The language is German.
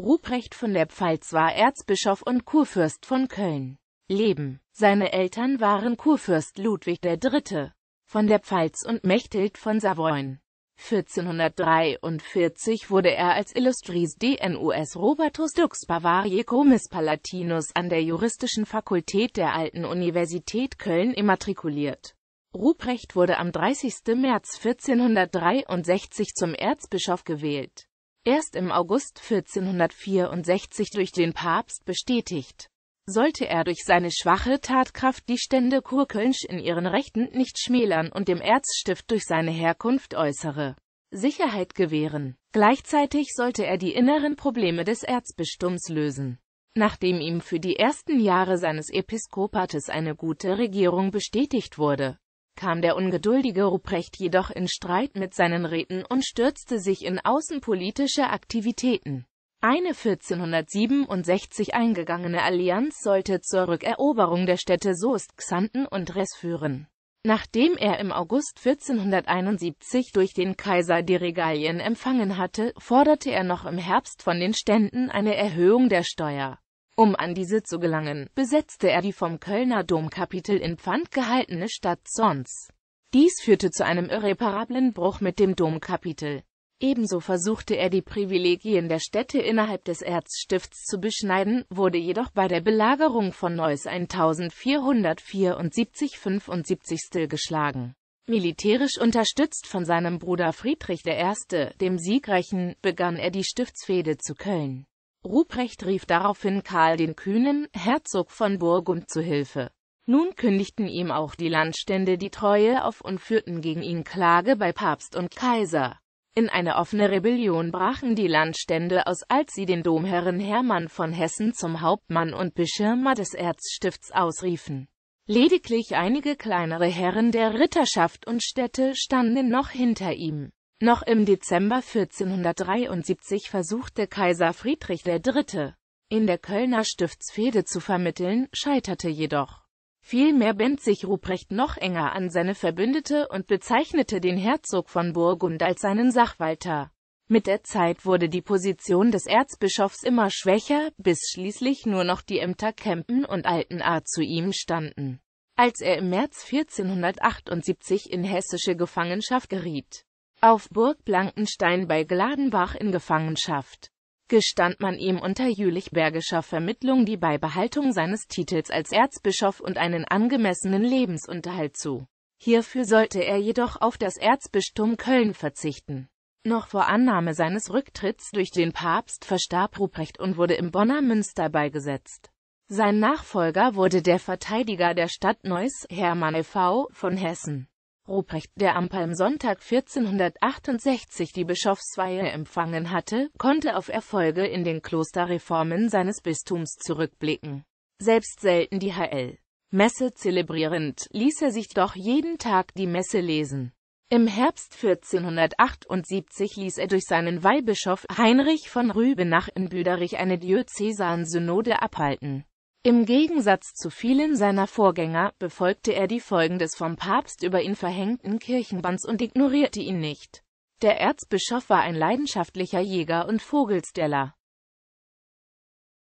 Ruprecht von der Pfalz war Erzbischof und Kurfürst von Köln. Leben. Seine Eltern waren Kurfürst Ludwig III. von der Pfalz und Mechthild von Savoyen. 1443 wurde er als Illustris DNUS Robertus Dux Bavariae Comis Palatinus an der Juristischen Fakultät der Alten Universität Köln immatrikuliert. Ruprecht wurde am 30. März 1463 zum Erzbischof gewählt erst im August 1464 durch den Papst bestätigt. Sollte er durch seine schwache Tatkraft die Stände Kurkölnsch in ihren Rechten nicht schmälern und dem Erzstift durch seine Herkunft äußere Sicherheit gewähren. Gleichzeitig sollte er die inneren Probleme des Erzbistums lösen. Nachdem ihm für die ersten Jahre seines Episkopates eine gute Regierung bestätigt wurde, kam der ungeduldige Ruprecht jedoch in Streit mit seinen Räten und stürzte sich in außenpolitische Aktivitäten. Eine 1467 eingegangene Allianz sollte zur Rückeroberung der Städte Soest, Xanten und Res führen. Nachdem er im August 1471 durch den Kaiser die Regalien empfangen hatte, forderte er noch im Herbst von den Ständen eine Erhöhung der Steuer. Um an diese zu gelangen, besetzte er die vom Kölner Domkapitel in Pfand gehaltene Stadt Sons. Dies führte zu einem irreparablen Bruch mit dem Domkapitel. Ebenso versuchte er die Privilegien der Städte innerhalb des Erzstifts zu beschneiden, wurde jedoch bei der Belagerung von Neuss 1474-75 geschlagen. Militärisch unterstützt von seinem Bruder Friedrich I., dem Siegreichen, begann er die Stiftsfehde zu Köln. Ruprecht rief daraufhin Karl den Kühnen, Herzog von Burgund, zu Hilfe. Nun kündigten ihm auch die Landstände die Treue auf und führten gegen ihn Klage bei Papst und Kaiser. In eine offene Rebellion brachen die Landstände aus, als sie den Domherren Hermann von Hessen zum Hauptmann und Beschirmer des Erzstifts ausriefen. Lediglich einige kleinere Herren der Ritterschaft und Städte standen noch hinter ihm. Noch im Dezember 1473 versuchte Kaiser Friedrich III. in der Kölner Stiftsfehde zu vermitteln, scheiterte jedoch. Vielmehr bindt sich Ruprecht noch enger an seine Verbündete und bezeichnete den Herzog von Burgund als seinen Sachwalter. Mit der Zeit wurde die Position des Erzbischofs immer schwächer, bis schließlich nur noch die Ämter Kempen und Altenart zu ihm standen. Als er im März 1478 in hessische Gefangenschaft geriet, auf Burg Blankenstein bei Gladenbach in Gefangenschaft gestand man ihm unter jülichbergischer Vermittlung die Beibehaltung seines Titels als Erzbischof und einen angemessenen Lebensunterhalt zu. Hierfür sollte er jedoch auf das Erzbistum Köln verzichten. Noch vor Annahme seines Rücktritts durch den Papst verstarb Ruprecht und wurde im Bonner Münster beigesetzt. Sein Nachfolger wurde der Verteidiger der Stadt Neuss, Hermann e.V. von Hessen. Ruprecht, der am Palmsonntag 1468 die Bischofsweihe empfangen hatte, konnte auf Erfolge in den Klosterreformen seines Bistums zurückblicken. Selbst selten die HL. Messe zelebrierend, ließ er sich doch jeden Tag die Messe lesen. Im Herbst 1478 ließ er durch seinen Weihbischof Heinrich von Rübenach in Büderich eine Diözesansynode abhalten. Im Gegensatz zu vielen seiner Vorgänger befolgte er die Folgen des vom Papst über ihn verhängten Kirchenbands und ignorierte ihn nicht. Der Erzbischof war ein leidenschaftlicher Jäger und Vogelsteller.